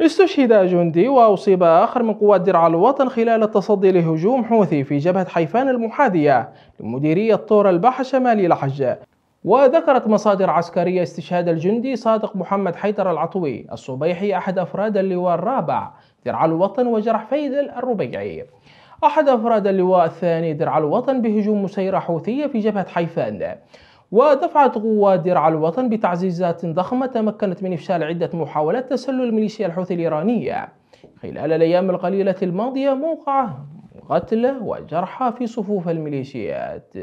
استشهد جندي وأصيب آخر من قوات درع الوطن خلال التصدي لهجوم حوثي في جبهة حيفان المحاذية لمديرية طور البحر شمالي لحج وذكرت مصادر عسكرية استشهاد الجندي صادق محمد حيدر العطوي الصبيحي أحد أفراد اللواء الرابع درع الوطن وجرح فيدل الربيعي أحد أفراد اللواء الثاني درع الوطن بهجوم مسيرة حوثية في جبهة حيفان ودفعت قوى درع الوطن بتعزيزات ضخمة تمكنت من إفشال عدة محاولات تسلل ميليشيا الحوثي الإيرانية خلال الأيام القليلة الماضية موقع قتلى وجرحى في صفوف الميليشيات